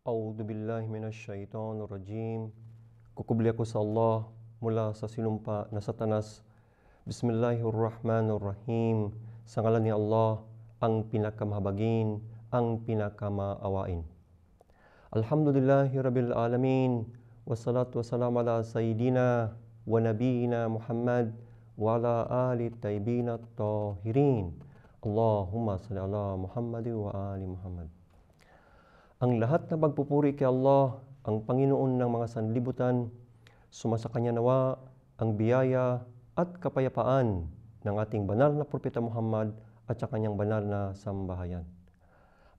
A'udzu billahi minasyaitonir rajim. Kukubli aku sa Allah mula sa sinumpa na satanas. Bismillahirrahmanirrahim. Sa ngalan ni Allah, ang pinakamahabagin, ang pinakamaawain. Alhamdulillahi rabbil alamin. Wassalatu wassalamu ala sayyidina wa nabiyina Muhammad wa ala ali tayyibin at-tahirin. Allahumma salli ala Muhammad wa ali Muhammad. Ang lahat na pagpupuri kay Allah, ang Panginoon ng mga sanlibutan, sumasakanya nawa ang biyaya at kapayapaan ng ating banal na propeta Muhammad at sa kanyang banal na sambahayan.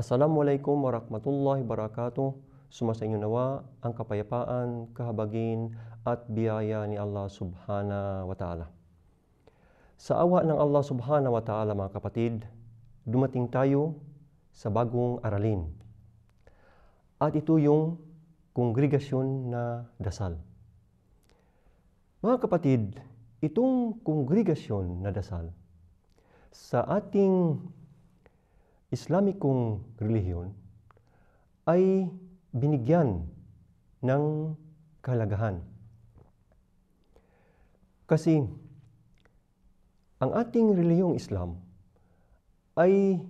Assalamualaikum warahmatullahi wabarakatuh. Sumasa inyo nawa ang kapayapaan, kahabagin at biyaya ni Allah subhanahu wa ta'ala. Sa awa ng Allah subhanahu wa ta'ala mga kapatid, dumating tayo sa bagong aralin at ito yung kongregasyon na dasal. Mga kapatid, itong kongregasyon na dasal sa ating Islamikong relihiyon ay binigyan ng kalagahan. Kasi ang ating relihiyong Islam ay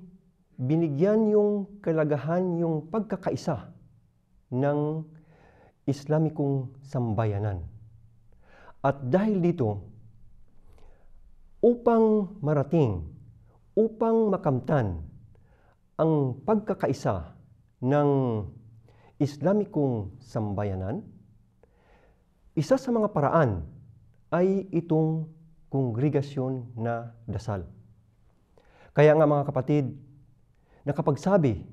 binigyan yung kalagahan yung pagkakaisa ng Islamikong sambayanan. At dahil dito, upang marating, upang makamtan ang pagkakaisa ng Islamikong sambayanan, isa sa mga paraan ay itong kongregasyon na dasal. Kaya nga mga kapatid, nakapagsabi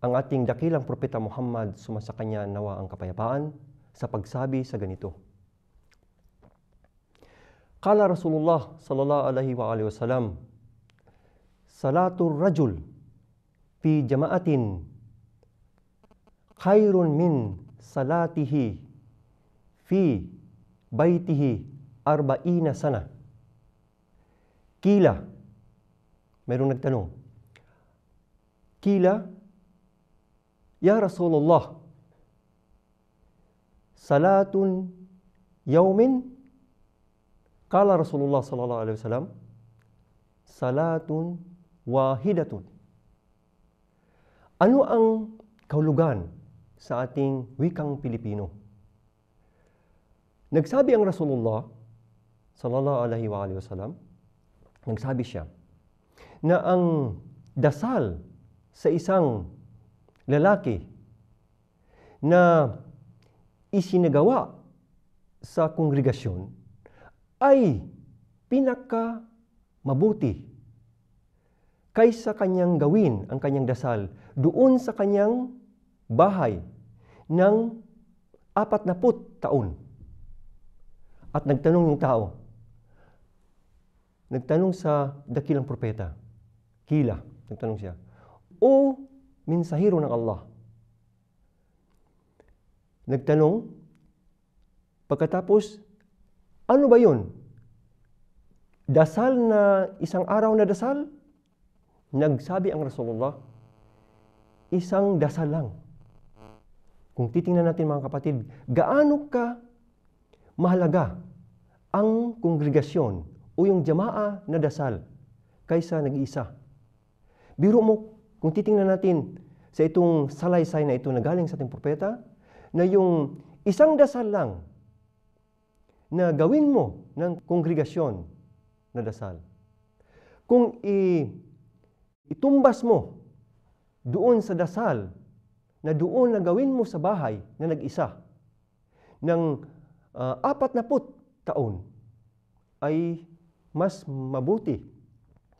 ang ating dakilang propeta Muhammad kanya nawa ang kapayapaan sa pagsabi sa ganito. Kala Rasulullah sallallahu alaihi wa alihi wasallam Salatul rajul fi jama'atin khairun min salatihi fi baitihi arba'ina sana. Kila, mayroong nagtanong, Kila, Ya Rasulullah, salatun yaumin? Kala Rasulullah sallallahu alaihi wasallam, salatun wahidatun. Ano ang kaulugan sa ating wikang Pilipino? Nagsabi ang Rasulullah sallallahu alaihi wa alihi wasallam, nagsabi siya na ang dasal sa isang lalaki na isinagawa sa kongregasyon ay pinaka mabuti kaysa kanyang gawin ang kanyang dasal doon sa kanyang bahay ng apat na put taon. At nagtanong yung tao, nagtanong sa dakilang propeta, Kila, nagtanong siya, O Minsahiro ng Allah. Nagtanong, pagkatapos, ano ba yun? Dasal na isang araw na dasal? Nagsabi ang Rasulullah, isang dasal lang. Kung titingnan natin mga kapatid, gaano ka mahalaga ang kongregasyon o yung jamaa na dasal kaysa nag-iisa. Biro mo kung titingnan natin sa itong salaysay na ito na galing sa ating propeta, na yung isang dasal lang na gawin mo ng kongregasyon na dasal. Kung i itumbas mo doon sa dasal na doon na gawin mo sa bahay na nag-isa ng uh, apat na put taon ay mas mabuti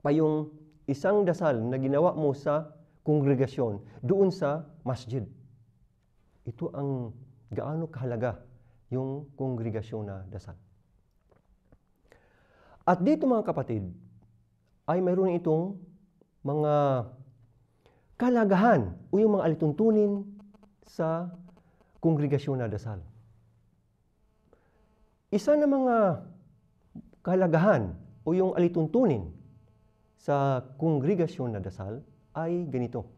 pa yung isang dasal na ginawa mo sa kongregasyon, doon sa masjid. Ito ang gaano kahalaga yung kongregasyon na dasal. At dito mga kapatid, ay mayroon itong mga kalagahan o yung mga alituntunin sa kongregasyon na dasal. Isa na mga kalagahan o yung alituntunin sa kongregasyon na dasal ay ganito.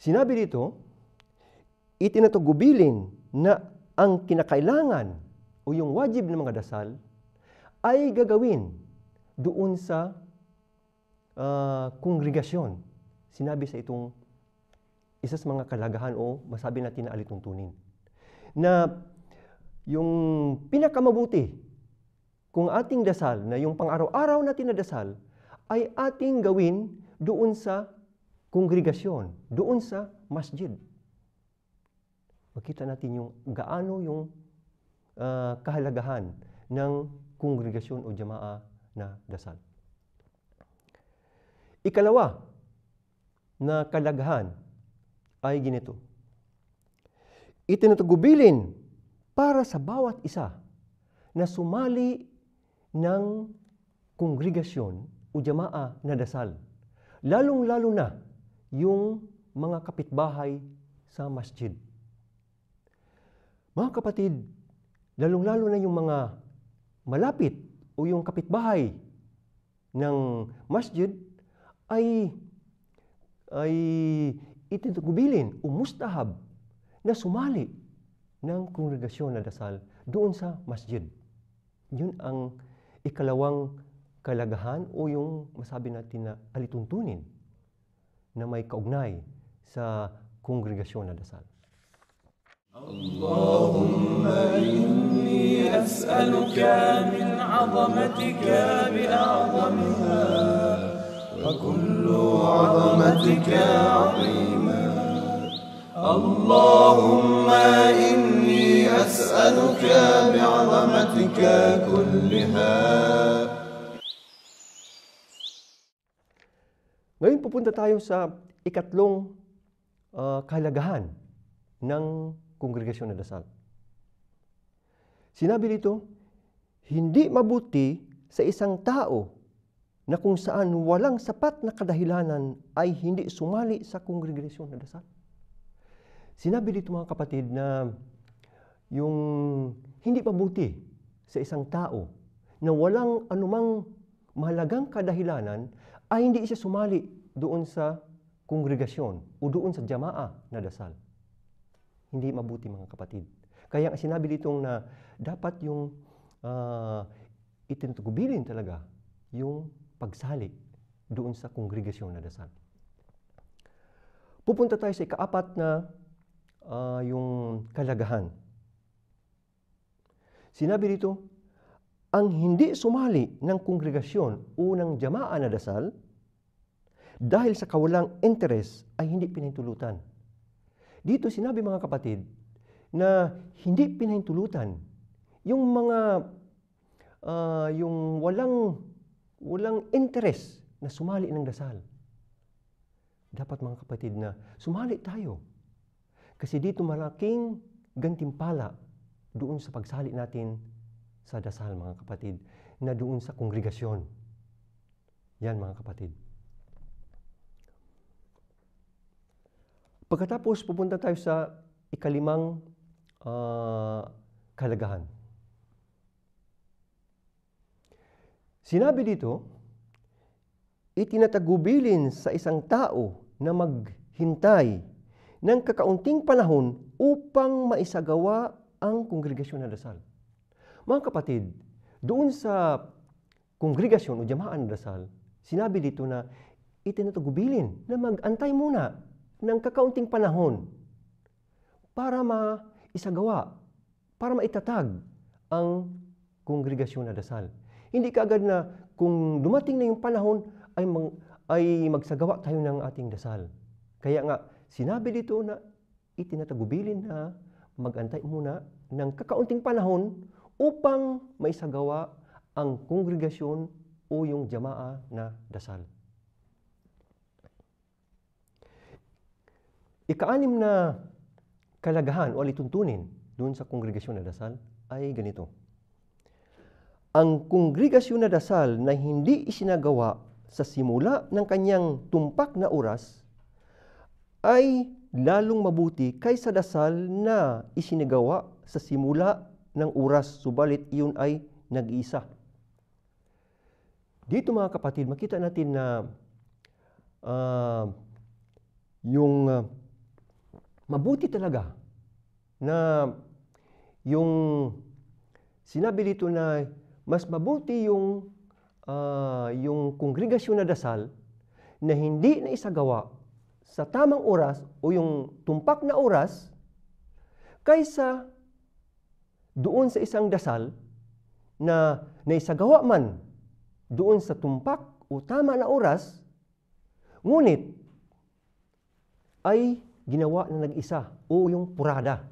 Sinabi dito, itinatugubilin na ang kinakailangan o yung wajib ng mga dasal ay gagawin doon sa uh, kongregasyon. Sinabi sa itong isa sa mga kalagahan o masabi natin na alituntunin. Na yung pinakamabuti kung ating dasal na yung pang-araw-araw na tinadasal ay ating gawin doon sa kongregasyon, doon sa masjid. Makita natin yung gaano yung uh, kahalagahan ng kongregasyon o jamaa na dasal. Ikalawa na kalagahan ay ginito. Itinutugubilin para sa bawat isa na sumali ng kongregasyon o jamaa na dasal. Lalong-lalo na yung mga kapitbahay sa masjid. Mga kapatid, lalong-lalo na yung mga malapit o yung kapitbahay ng masjid ay ay ititugubilin o mustahab na sumali ng kongregasyon na dasal doon sa masjid. Yun ang ikalawang kalagahan o yung masabi natin na alituntunin na may kaugnay sa kongregasyon na dasal. Allahumma inni as'aluka min 'azamatika bi a'zamiha wa kullu 'azamatika 'azima Allahumma inni أسألك بعظمتك كلها Ngayon pupunta tayo sa ikatlong uh, kahalagahan ng kongregasyon ng dasal. Sinabi dito, hindi mabuti sa isang tao na kung saan walang sapat na kadahilanan ay hindi sumali sa kongregasyon ng dasal. Sinabi dito mga kapatid na yung hindi pabuti sa isang tao na walang anumang mahalagang kadahilanan ay hindi siya sumali doon sa kongregasyon o doon sa jamaa na dasal. Hindi mabuti mga kapatid. Kaya ang sinabi nitong na dapat yung uh, itintugubilin talaga yung pagsali doon sa kongregasyon na dasal. Pupunta tayo sa ikaapat na uh, yung kalagahan Sinabi dito, ang hindi sumali ng kongregasyon unang jamaa na dasal, dahil sa kawalang interes ay hindi pinahintulutan. Dito sinabi mga kapatid na hindi pinahintulutan yung mga uh, yung walang walang interes na sumali ng dasal. Dapat mga kapatid na sumali tayo. Kasi dito malaking gantimpala doon sa pagsali natin sa dasal mga kapatid na doon sa kongregasyon. Yan mga kapatid. Pagkatapos pupunta tayo sa ikalimang uh, kalagahan. Sinabi dito, itinatagubilin sa isang tao na maghintay ng kakaunting panahon upang maisagawa ang kongregasyon na dasal. Mga kapatid, doon sa kongregasyon o jamaan dasal, sinabi dito na itinatugubilin na mag-antay muna ng kakaunting panahon para maisagawa, para maitatag ang kongregasyon na dasal. Hindi kaagad na kung dumating na yung panahon ay, mag, ay magsagawa tayo ng ating dasal. Kaya nga, sinabi dito na itinatagubilin na magantay muna ng kakaunting panahon upang maisagawa ang kongregasyon o yung jamaa na dasal. Ikaanim na kalagahan o alituntunin doon sa kongregasyon na dasal ay ganito. Ang kongregasyon na dasal na hindi isinagawa sa simula ng kanyang tumpak na oras ay lalong mabuti kaysa dasal na isinagawa sa simula ng oras, subalit iyon ay nag-iisa. Dito mga kapatid, makita natin na uh, yung uh, mabuti talaga na yung sinabi dito na mas mabuti yung uh, yung kongregasyon na dasal na hindi na isagawa sa tamang oras o yung tumpak na oras kaysa doon sa isang dasal na naisagawa man doon sa tumpak o tama na oras, ngunit ay ginawa na nag-isa o yung purada.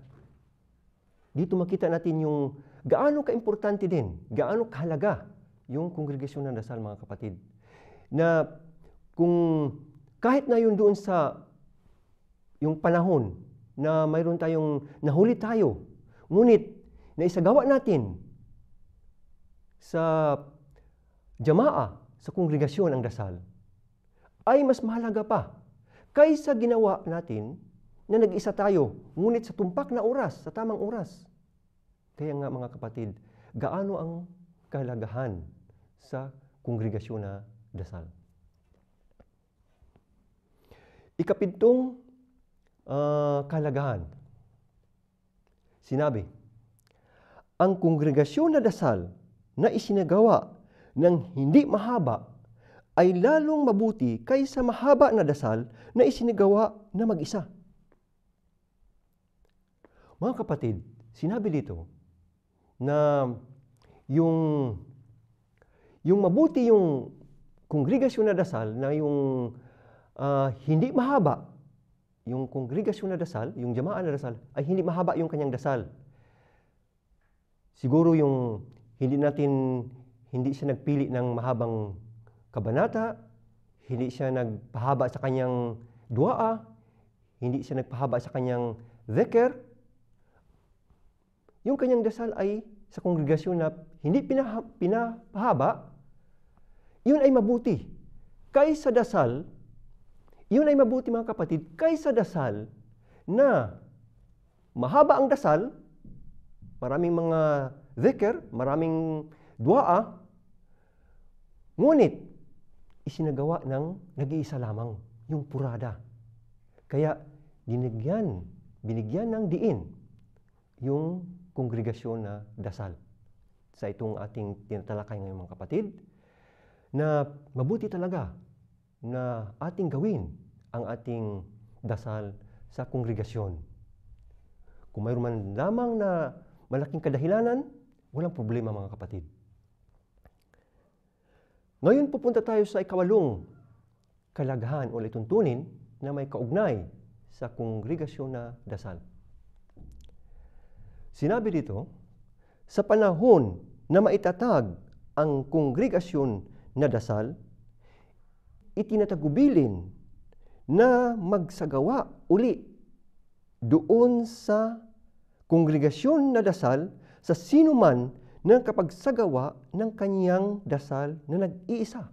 Dito makita natin yung gaano kaimportante din, gaano kahalaga yung kongregasyon ng dasal mga kapatid. Na kung kahit na yun doon sa yung panahon na mayroon tayong nahuli tayo, ngunit na isagawa natin sa jamaa, sa kongregasyon ang dasal, ay mas mahalaga pa kaysa ginawa natin na nag-isa tayo, ngunit sa tumpak na oras, sa tamang oras. Kaya nga mga kapatid, gaano ang kahalagahan sa kongregasyon na dasal? Ikapintong uh, kalagahan. Sinabi, ang kongregasyon na dasal na isinagawa ng hindi mahaba ay lalong mabuti kaysa mahaba na dasal na isinagawa na mag-isa. Mga kapatid, sinabi dito na yung yung mabuti yung kongregasyon na dasal na yung uh, hindi mahaba yung kongregasyon na dasal, yung jamaan na dasal, ay hindi mahaba yung kanyang dasal. Siguro yung hindi natin, hindi siya nagpili ng mahabang kabanata, hindi siya nagpahaba sa kanyang duaa, hindi siya nagpahaba sa kanyang dhikr, yung kanyang dasal ay sa kongregasyon na hindi pinah- pinapahaba, yun ay mabuti. Kaysa dasal yun ay mabuti mga kapatid kaysa dasal na mahaba ang dasal, maraming mga dhikr, maraming dua, ngunit isinagawa ng nag-iisa lamang, yung purada. Kaya dinigyan, binigyan ng diin yung kongregasyon na dasal. Sa itong ating tinatalakay ngayon mga kapatid, na mabuti talaga na ating gawin ang ating dasal sa kongregasyon. Kung mayroon man lamang na malaking kadahilanan, walang problema mga kapatid. Ngayon pupunta tayo sa ikawalong kalagahan o lituntunin na may kaugnay sa kongregasyon na dasal. Sinabi dito, sa panahon na maitatag ang kongregasyon na dasal, itinatagubilin na magsagawa uli doon sa kongregasyon na dasal sa sino man ng kapagsagawa ng kanyang dasal na nag-iisa.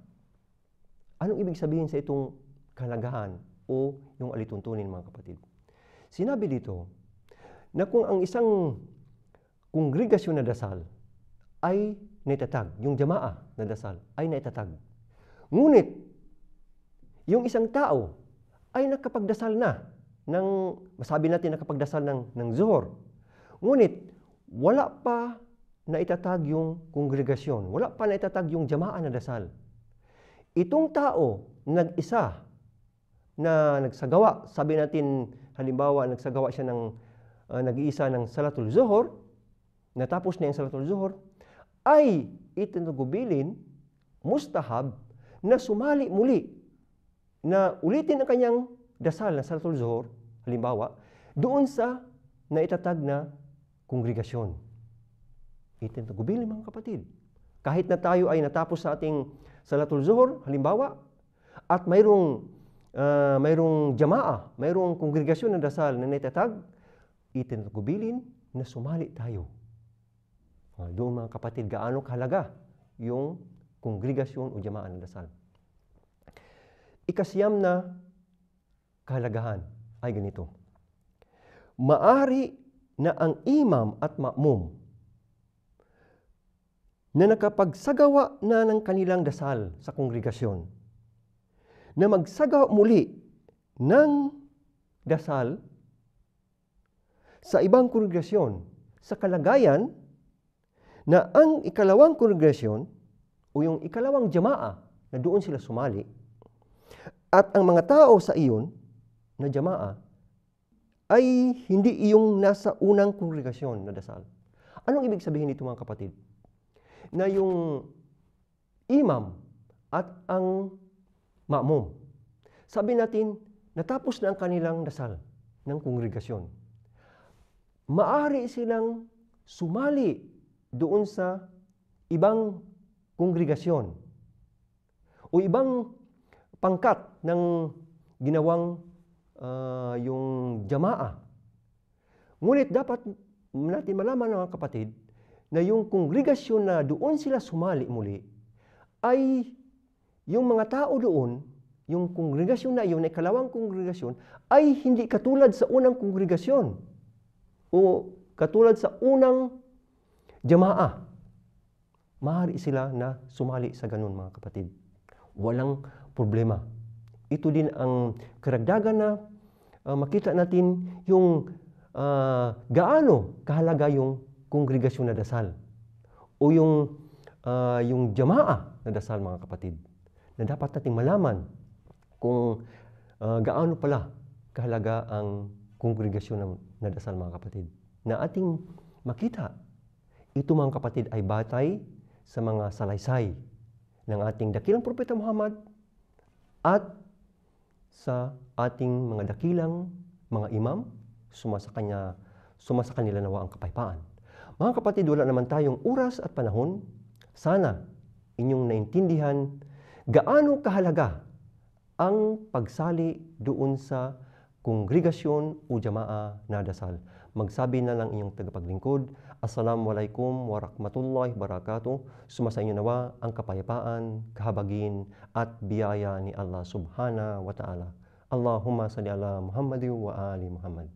Anong ibig sabihin sa itong kalagahan o yung alituntunin mga kapatid? Sinabi dito na kung ang isang kongregasyon na dasal ay naitatag, yung jamaa na dasal ay naitatag. Ngunit yung isang tao ay nakapagdasal na ng, masabi natin nakapagdasal ng, ng Zuhur. Ngunit, wala pa na itatag yung kongregasyon. Wala pa na itatag yung jamaa na dasal. Itong tao, nag-isa na nagsagawa, sabi natin, halimbawa, nagsagawa siya ng, uh, nag-iisa ng Salatul Zuhur, natapos na yung Salatul Zuhur, ay itinugubilin, mustahab, na sumali muli na ulitin ang kanyang dasal na Salatul Zuhur, halimbawa, doon sa naitatag na kongregasyon. Itintagubili mga kapatid. Kahit na tayo ay natapos sa ating Salatul Zuhur, halimbawa, at mayroong uh, mayroong jamaa, mayroong kongregasyon na dasal na naitatag, itinagubilin na sumali tayo. Uh, doon mga kapatid, gaano kahalaga yung kongregasyon o jamaa ng dasal ikasiyam na kahalagahan ay ganito. Maari na ang imam at ma'mum na nakapagsagawa na ng kanilang dasal sa kongregasyon, na magsagawa muli ng dasal sa ibang kongregasyon sa kalagayan na ang ikalawang kongregasyon o yung ikalawang jamaa na doon sila sumali at ang mga tao sa iyon na jamaa ay hindi iyong nasa unang kongregasyon na dasal. Anong ibig sabihin nito mga kapatid? Na yung imam at ang ma'mum, sabi natin, natapos na ang kanilang dasal ng kongregasyon. Maari silang sumali doon sa ibang kongregasyon o ibang pangkat ng ginawang uh, yung jamaa. Ngunit dapat natin malaman mga kapatid na yung kongregasyon na doon sila sumali muli ay yung mga tao doon, yung kongregasyon na iyon, ikalawang kongregasyon, ay hindi katulad sa unang kongregasyon o katulad sa unang jamaa. Mahari sila na sumali sa ganun mga kapatid walang problema. Ito din ang karagdagan na uh, makita natin yung uh, gaano kahalaga yung kongregasyon na dasal o yung uh, yung jamaa na dasal mga kapatid na dapat nating malaman kung uh, gaano pala kahalaga ang kongregasyon na, na dasal mga kapatid na ating makita ito mga kapatid ay batay sa mga salaysay ng ating dakilang Propeta Muhammad at sa ating mga dakilang mga imam, sumasa, kanya, sumasa kanila nawa ang kapayapaan. Mga kapatid, wala naman tayong oras at panahon. Sana inyong naintindihan gaano kahalaga ang pagsali doon sa kongregasyon o jamaa na dasal magsabi na lang inyong tagapaglingkod, Assalamualaikum warahmatullahi wabarakatuh. Sumasa inyo nawa ang kapayapaan, kahabagin, at biyaya ni Allah subhanahu wa ta'ala. Allahumma salli ala Muhammadi wa ali Muhammad.